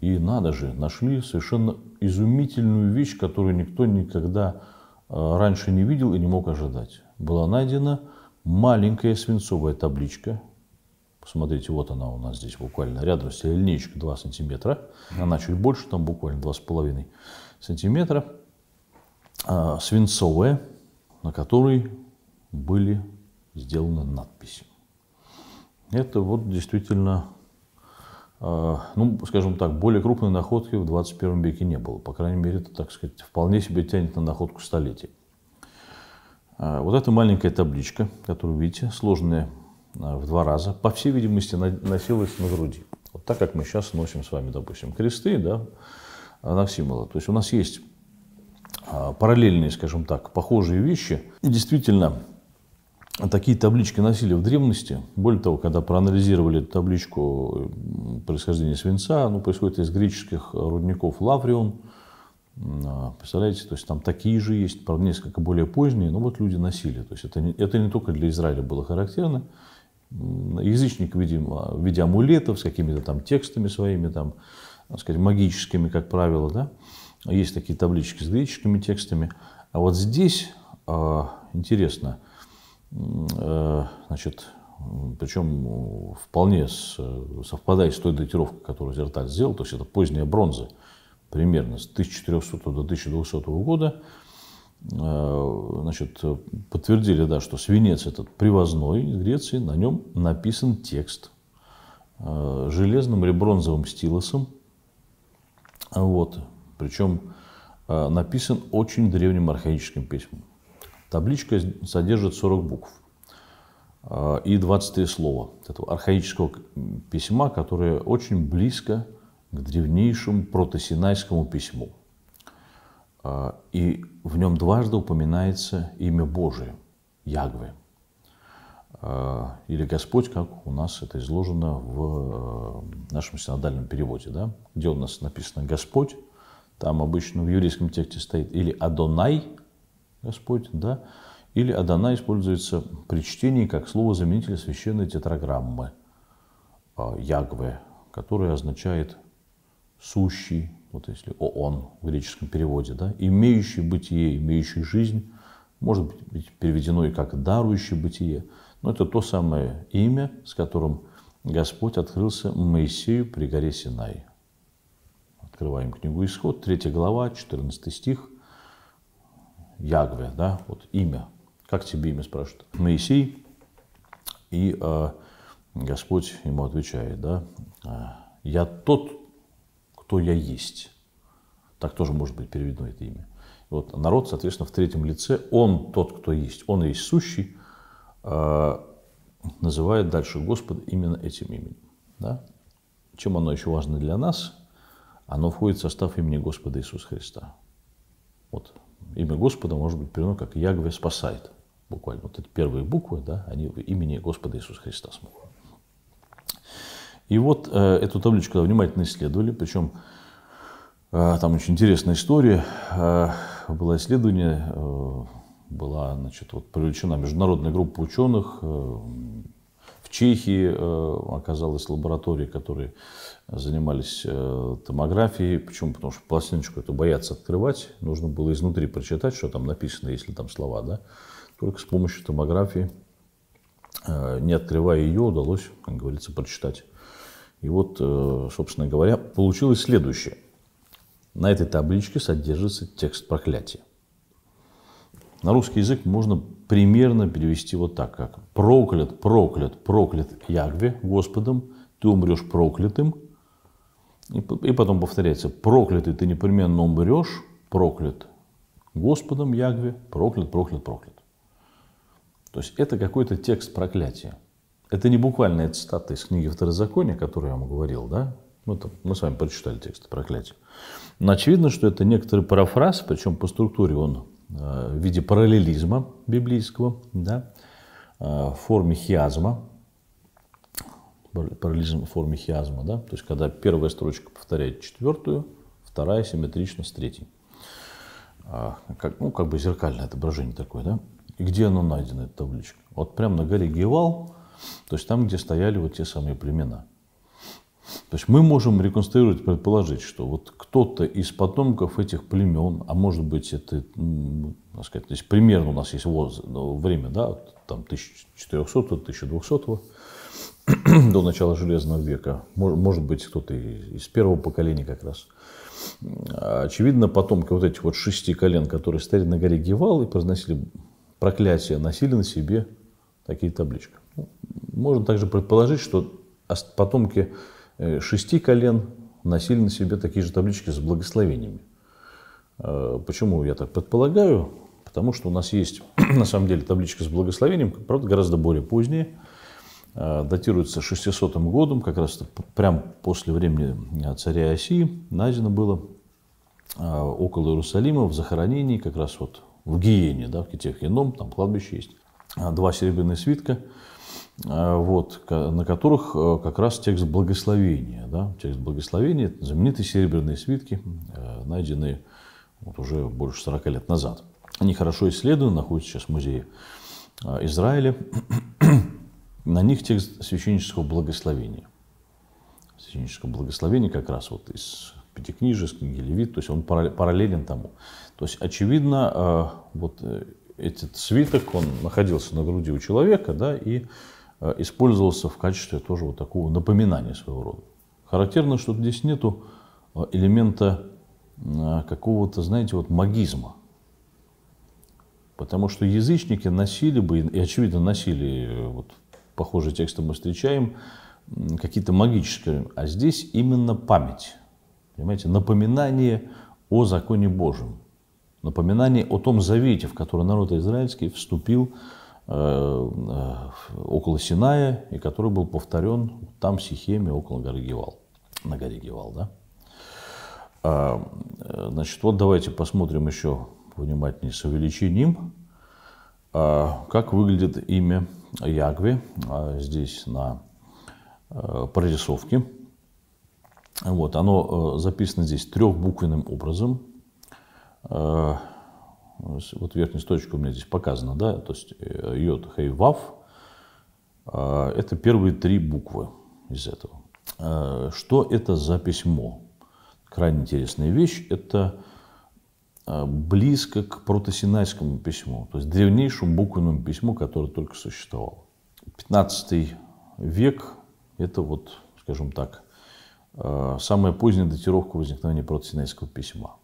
И надо же, нашли совершенно изумительную вещь, которую никто никогда э, раньше не видел и не мог ожидать. Была найдена маленькая свинцовая табличка. Посмотрите, вот она у нас здесь буквально рядом с линейка 2 сантиметра. Она чуть больше, там буквально 2,5 сантиметра. Э, свинцовая, на которой были сделана надпись. Это вот действительно, а, ну, скажем так, более крупной находки в 21 веке не было. По крайней мере, это, так сказать, вполне себе тянет на находку столетий. А, вот эта маленькая табличка, которую видите, сложная а, в два раза, по всей видимости, носилась на груди. Вот так, как мы сейчас носим с вами, допустим, кресты, да, на символы. То есть у нас есть параллельные, скажем так, похожие вещи. И действительно, Такие таблички носили в древности. Более того, когда проанализировали табличку происхождения свинца, ну, происходит из греческих рудников Лаврион. А, представляете, то есть там такие же есть, правда, несколько более поздние, но вот люди носили. То есть это не, это не только для Израиля было характерно. Язычник, видимо, в виде амулетов с какими-то там текстами своими, там, так сказать, магическими, как правило, да. Есть такие таблички с греческими текстами. А вот здесь а, интересно – Э, значит, причем э, вполне э, совпадает с той датировкой, которую Зерталь сделал, то есть это поздняя бронза, примерно с 1400 до 1200 года, значит, подтвердили, да, что свинец этот привозной из Греции, на нем написан текст железным или бронзовым стилусом, вот, причем написан очень древним архаическим письмом. Табличка содержит 40 букв э, и 23 слова этого архаического письма, которое очень близко к древнейшему протосинайскому письму. Э, и в нем дважды упоминается имя Божие, Ягвы э, или Господь, как у нас это изложено в нашем синодальном переводе, да? где у нас написано «Господь», там обычно в еврейском тексте стоит или «Адонай», Господь, да? Или Адана используется при чтении как слово-заменитель священной тетраграммы а, Ягве, которая означает «сущий», вот если «он» в греческом переводе, да, «имеющий бытие», «имеющий жизнь», может быть переведено и как «дарующий бытие», но это то самое имя, с которым Господь открылся Моисею при горе Синай. Открываем книгу «Исход», 3 глава, 14 стих – Ягве, да, вот имя. Как тебе имя спрашивают? Моисей. И э, Господь ему отвечает, да, «Э, я тот, кто я есть. Так тоже может быть переведено это имя. Вот народ, соответственно, в третьем лице, он тот, кто есть, он есть сущий, э, называет дальше Господа именно этим именем. Да? Чем оно еще важно для нас? Оно входит в состав имени Господа Иисуса Христа. Вот имя Господа может быть переведено как Ягве спасает. Буквально вот эти первые буквы, да, они в имени Господа Иисуса Христа смогут. И вот э, эту табличку да, внимательно исследовали, причем э, там очень интересная история. Э, было исследование, э, была значит, вот, привлечена международная группа ученых, э, в Чехии э, оказалась лаборатория, которая занимались э, томографией. Почему? Потому что пластиночку это боятся открывать. Нужно было изнутри прочитать, что там написано, если там слова. Да? Только с помощью томографии, э, не открывая ее, удалось, как говорится, прочитать. И вот, э, собственно говоря, получилось следующее. На этой табличке содержится текст проклятия. На русский язык можно примерно перевести вот так, как «проклят, проклят, проклят Ягве Господом, ты умрешь проклятым, и, и потом повторяется, проклятый ты непременно умрешь, проклят Господом Ягве, проклят, проклят, проклят. То есть это какой-то текст проклятия. Это не буквальная цитата из книги Второзакония, которую я вам говорил, да? Мы, ну, там, мы с вами прочитали текст проклятия. Но очевидно, что это некоторый парафраз, причем по структуре он э, в виде параллелизма библейского, да, э, в форме хиазма, параллелизм в форме хиазма, да? то есть когда первая строчка повторяет четвертую, вторая симметрично с третьей. А, как, ну, как бы зеркальное отображение такое, да? И где оно найдено, эта табличка? Вот прямо на горе Гевал, то есть там, где стояли вот те самые племена. То есть мы можем реконструировать, предположить, что вот кто-то из потомков этих племен, а может быть это, ну, так сказать, то есть примерно у нас есть время, да, там 1400-1200, до начала Железного века, может быть, кто-то из первого поколения как раз. Очевидно, потомки вот этих вот шести колен, которые стояли на горе Гевал и произносили проклятие, носили на себе такие таблички. Ну, можно также предположить, что потомки э, шести колен носили на себе такие же таблички с благословениями. Э, почему я так предполагаю? Потому что у нас есть, на самом деле, табличка с благословением, правда, гораздо более поздняя, Э, датируется 600 годом, как раз прямо после времени э, царя Осии, найдено было э, около Иерусалима в захоронении, как раз вот в Гиене, да, в Китевхеном, там кладбище есть, два серебряные свитка, вот, на которых как раз текст благословения. Да, текст благословения, знаменитые серебряные свитки, найденные вот уже больше 40 лет назад. Они хорошо исследованы, находятся сейчас в музее Израиля на них текст священнического благословения. Священнического благословения как раз вот из Пятикнижия, из книги Левит, то есть он параллелен тому. То есть, очевидно, э, вот э, этот свиток, он находился на груди у человека, да, и э, использовался в качестве тоже вот такого напоминания своего рода. Характерно, что здесь нету элемента какого-то, знаете, вот магизма. Потому что язычники носили бы, и очевидно носили вот похожие тексты мы встречаем, какие-то магические, а здесь именно память, понимаете, напоминание о законе Божьем, напоминание о том завете, в который народ израильский вступил э, э, около Синая, и который был повторен там, в Сихеме, около горы Гевал, на горе Гевал, да? А, э, значит, вот давайте посмотрим еще внимательнее с увеличением. А, как выглядит имя Ягве а, здесь на а, прорисовке? Вот, оно записано здесь трехбуквенным образом. Вот верхняя строчка у меня здесь показана, да, то есть э, йод, хей, вав. Это первые три буквы из этого. Что это за письмо? Крайне интересная вещь. Это Э, близко к протосинайскому письму, то есть древнейшему буквенному письму, которое только существовало. 15 век – это вот, скажем так, э, самая поздняя датировка возникновения протосинайского письма.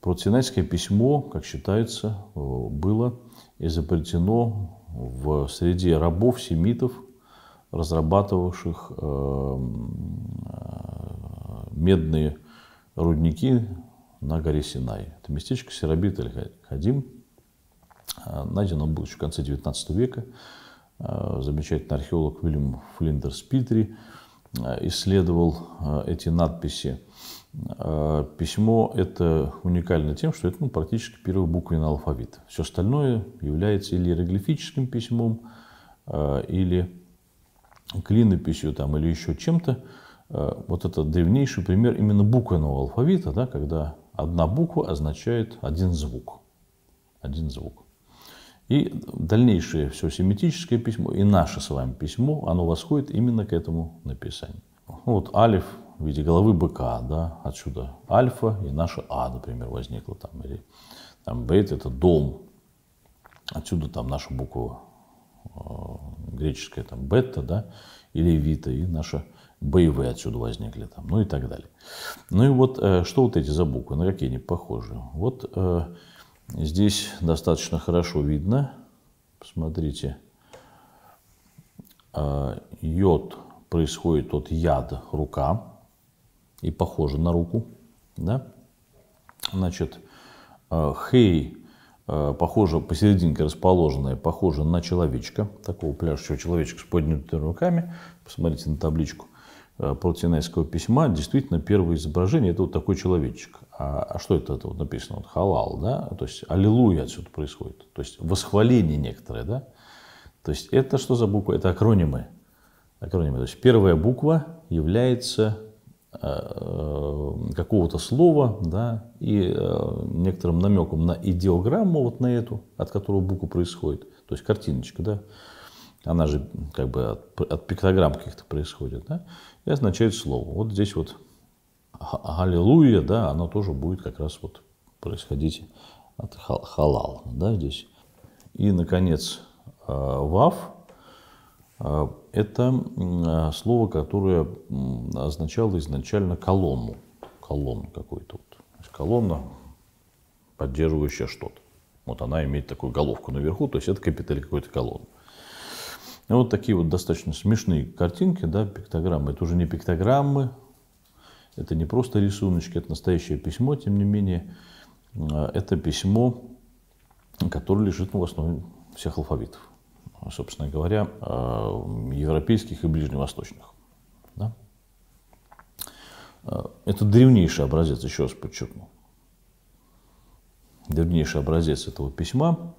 Протосинайское письмо, как считается, э, было изобретено в среде рабов, семитов, разрабатывавших медные рудники на горе Синай. Это местечко Серабит Аль-Хадим. А, найден он был еще в конце XIX века. А, замечательный археолог Уильям Флиндерс Питри а, исследовал эти надписи. Письмо это уникально тем, что это ну, практически первый буквенный алфавит. Все остальное является или иероглифическим письмом, или клинописью, там, или еще чем-то. Вот это древнейший пример именно буквенного алфавита, да, когда Одна буква означает один звук. Один звук. И дальнейшее все семитическое письмо, и наше с вами письмо, оно восходит именно к этому написанию. Вот алиф в виде головы быка, да, отсюда альфа и наше а, например, возникло там, или там бейт это дом, отсюда там наша буква э, греческая там бета, да, или вита, и наша боевые отсюда возникли там, ну и так далее. Ну и вот, э, что вот эти за буквы, на какие они похожи? Вот э, здесь достаточно хорошо видно, посмотрите, э, йод происходит от яд рука и похоже на руку, да? Значит, хей похоже, посерединке расположенная, похоже на человечка, такого пляшущего человечка с поднятыми руками. Посмотрите на табличку. Э, палатинайского письма действительно первое изображение это вот такой человечек. А, а что это, это вот написано? Вот халал, да? То есть аллилуйя отсюда происходит. То есть восхваление некоторое, да? То есть это что за буква? Это акронимы. акронимы. То есть первая буква является э, э, какого-то слова, да, и некоторым намеком на идеограмму, вот на эту, от которого буква происходит, то есть картиночка, да, она же как бы от, от пиктограмм каких-то происходит, да, и означает слово. Вот здесь вот аллилуйя, да, оно тоже будет как раз вот происходить от халал, да, здесь. И, наконец, э, вав э, – это э, слово, которое означало изначально колонну, колонну какую-то, вот. колонна, поддерживающая что-то. Вот она имеет такую головку наверху, то есть это капитель какой-то колонны. Ну, вот такие вот достаточно смешные картинки, да, пиктограммы. Это уже не пиктограммы, это не просто рисуночки, это настоящее письмо, тем не менее. А, это письмо, которое лежит ну, в основе всех алфавитов, собственно говоря, а, европейских и ближневосточных. Да? А, это древнейший образец, еще раз подчеркну. Древнейший образец этого письма,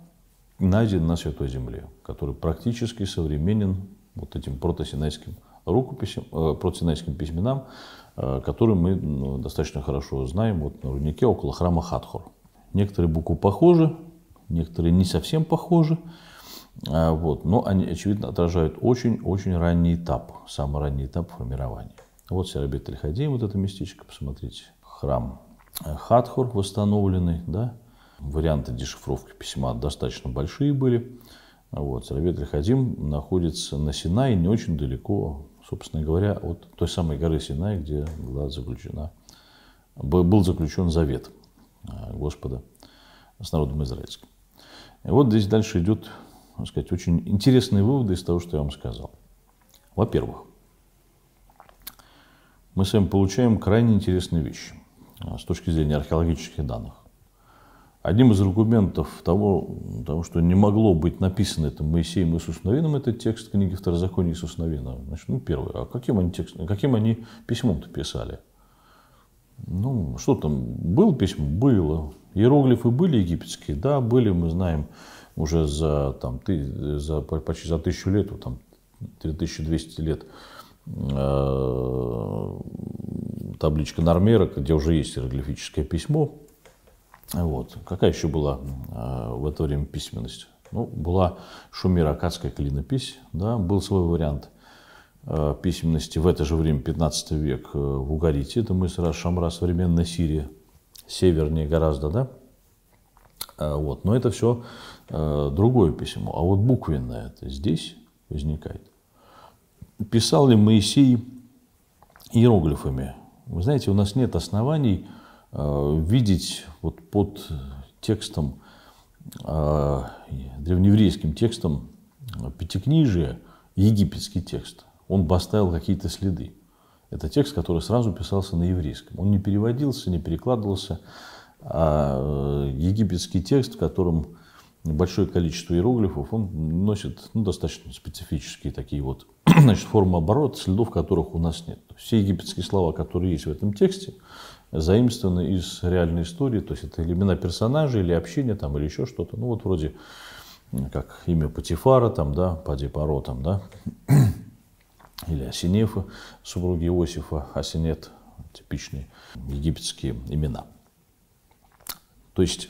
найден на Святой Земле, который практически современен вот этим протосинайским рукописям, э, протосинайским письменам, э, которые мы ну, достаточно хорошо знаем вот на руднике около храма Хатхор. Некоторые буквы похожи, некоторые не совсем похожи, э, вот, но они, очевидно, отражают очень-очень ранний этап, самый ранний этап формирования. Вот Серабет Тельхадей, вот это местечко, посмотрите, храм э, Хатхор восстановленный, да, Варианты дешифровки письма достаточно большие были. Вот. Сарабет Хадим находится на Синае не очень далеко, собственно говоря, от той самой горы Синай, где была заключена, был заключен завет а, Господа с народом израильским. И вот здесь дальше идет, так сказать, очень интересные выводы из того, что я вам сказал. Во-первых, мы с вами получаем крайне интересные вещи а, с точки зрения археологических данных. Одним из аргументов того, того, что не могло быть написано это Моисеем Иисусом Новином, это текст книги Второзакония Иисуса Новина. Значит, ну, первое, а каким они, текст, каким они письмом-то писали? Ну, что там, было письмо? Было. Иероглифы были египетские? Да, были, мы знаем, уже за, там, ты, за, почти за тысячу лет, вот, там, 3200 лет э, табличка Нормера, где уже есть иероглифическое письмо, вот. Какая еще была э, в это время письменность? Ну, была шумеро-акадская клинопись, да, был свой вариант э, письменности в это же время, 15 век, э, в Угарите, это мы сразу Шамра современная Сирия, севернее гораздо, да? Э, вот. Но это все э, другое письмо. А вот буквенное это здесь возникает. Писал ли Моисей иероглифами? Вы знаете, у нас нет оснований Э, видеть вот под текстом, э, древнееврейским текстом Пятикнижия египетский текст. Он поставил какие-то следы. Это текст, который сразу писался на еврейском. Он не переводился, не перекладывался. А э, египетский текст, в котором большое количество иероглифов, он носит ну, достаточно специфические такие вот значит, формы оборота, следов которых у нас нет. Все египетские слова, которые есть в этом тексте, заимствованы из реальной истории, то есть это имена персонажей или общения там, или еще что-то. Ну вот вроде как имя Патифара, там, да, Падипаро, там, да, или Осинефа, супруги Иосифа, Асинет, типичные египетские имена. То есть,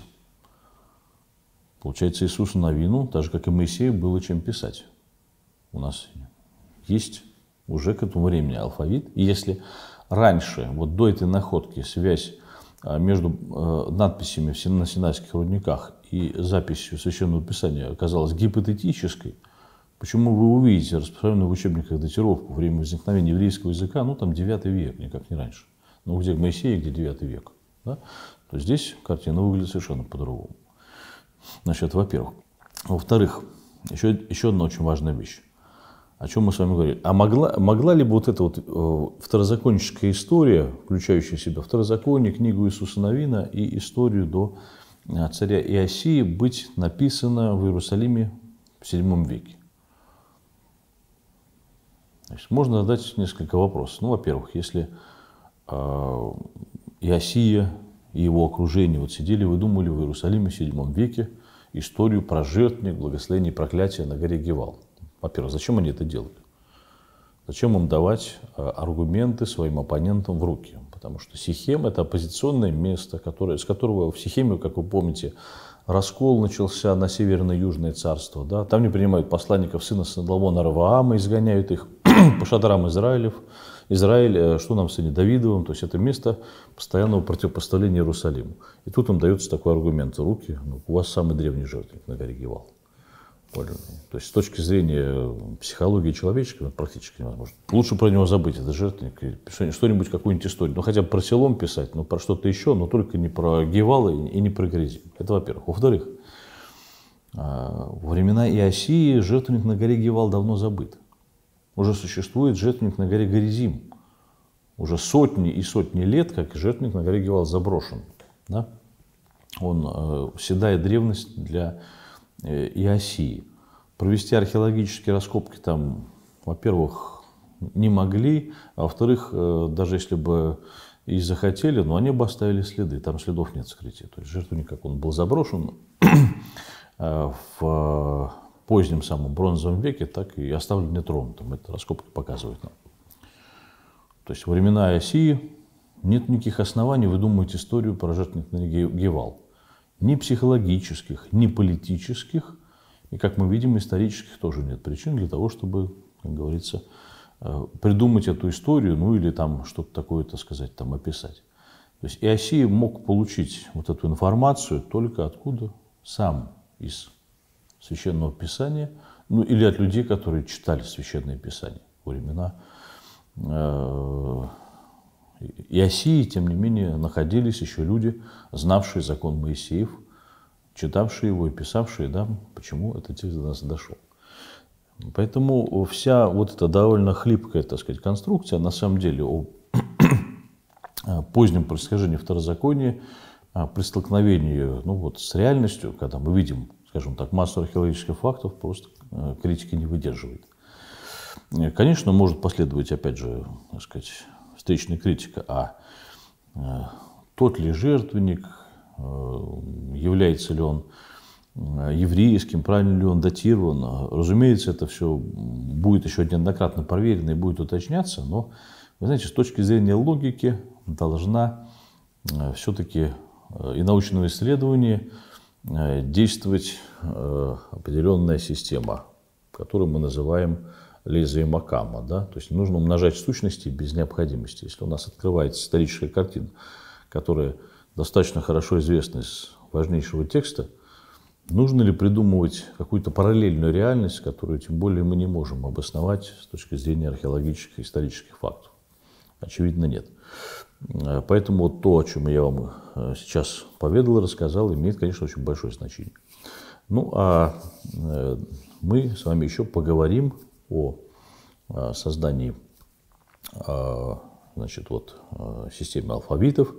получается, Иисусу на вину, так же как и Моисею, было чем писать. У нас есть уже к этому времени алфавит. И если раньше, вот до этой находки, связь а, между э, надписями на Синайских рудниках и записью Священного Писания оказалась гипотетической, почему вы увидите распространенную в учебниках датировку время возникновения еврейского языка, ну там 9 век, никак не раньше. Ну где Моисей, где 9 век. Да? То здесь картина выглядит совершенно по-другому. Значит, во-первых. Во-вторых, еще, еще одна очень важная вещь о чем мы с вами говорили. А могла, могла ли бы вот эта вот э, второзаконническая история, включающая в себя второзаконие, книгу Иисуса Новина и историю до э, царя Иосии, быть написана в Иерусалиме в VII веке? Значит, можно задать несколько вопросов. Ну, во-первых, если э, Иосия и его окружение вот сидели, выдумали в Иерусалиме в VII веке историю про жертвник, благословение и проклятие на горе Гевал. Во-первых, зачем они это делали? Зачем им давать э, аргументы своим оппонентам в руки? Потому что Сихем – это оппозиционное место, которое, с которого в Сихеме, как вы помните, раскол начался на северно-южное царство. Да? Там не принимают посланников сына Садалмона Раваама, изгоняют их по шадрам Израилев. Израиль, э, что нам с сыне Давидовым, то есть это место постоянного противопоставления Иерусалиму. И тут им дается такой аргумент в руки, ну, у вас самый древний жертвник на горе Гевал использования. То есть с точки зрения э, психологии человеческой это ну, практически невозможно. Лучше про него забыть, это жертвенник, что-нибудь, какую-нибудь историю. Ну хотя бы про селом писать, ну про что-то еще, но только не про гевалы и не про грязи. Это во-первых. Во-вторых, э, во времена Иосии жертвенник на горе Гевал давно забыт. Уже существует жертвенник на горе Горизим. Уже сотни и сотни лет, как жертвенник на горе Гевал заброшен. Да? Он э, седая древность для и оси. Провести археологические раскопки там, во-первых, не могли, а во-вторых, э, даже если бы и захотели, но они бы оставили следы, там следов нет скрытия. То есть жертвенник, как он был заброшен э, в позднем самом бронзовом веке, так и оставлен нетронутым. Это раскопки показывают нам. То есть времена России нет никаких оснований выдумывать историю про жертвенник на реке Гевал. Ни психологических, ни политических, и, как мы видим, исторических тоже нет причин для того, чтобы, как говорится, э, придумать эту историю, ну или там что-то такое, так сказать, там описать. То есть Иосиф мог получить вот эту информацию только откуда? Сам из Священного Писания, ну или от людей, которые читали Священное Писание во времена э, и Осии, тем не менее, находились еще люди, знавшие закон Моисеев, читавшие его и писавшие, да, почему этот текст до нас дошел. Поэтому вся вот эта довольно хлипкая, так сказать, конструкция, на самом деле, о позднем происхождении второзакония, а, при столкновении ну, вот, с реальностью, когда мы видим, скажем так, массу археологических фактов, просто э, критики не выдерживает. Э, конечно, может последовать, опять же, так сказать, стычная критика, а э, тот ли жертвенник, э, является ли он э, еврейским, правильно ли он датирован. Разумеется, это все будет еще неоднократно проверено и будет уточняться, но, вы знаете, с точки зрения логики должна все-таки и научного исследования действовать определенная система, которую мы называем лезвия Макама. Да? То есть не нужно умножать сущности без необходимости. Если у нас открывается историческая картина, которая достаточно хорошо известна из важнейшего текста, нужно ли придумывать какую-то параллельную реальность, которую тем более мы не можем обосновать с точки зрения археологических и исторических фактов? Очевидно, нет. Э, поэтому вот то, о чем я вам э, сейчас поведал, рассказал, имеет, конечно, очень большое значение. Ну, а э, мы с вами еще поговорим о э, создании э, значит, вот, э, системы алфавитов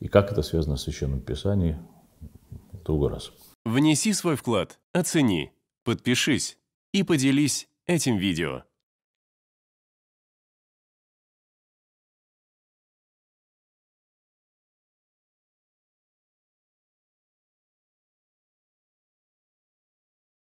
и как это связано с Священным Писанием в другой раз. Внеси свой вклад, оцени, подпишись и поделись этим видео.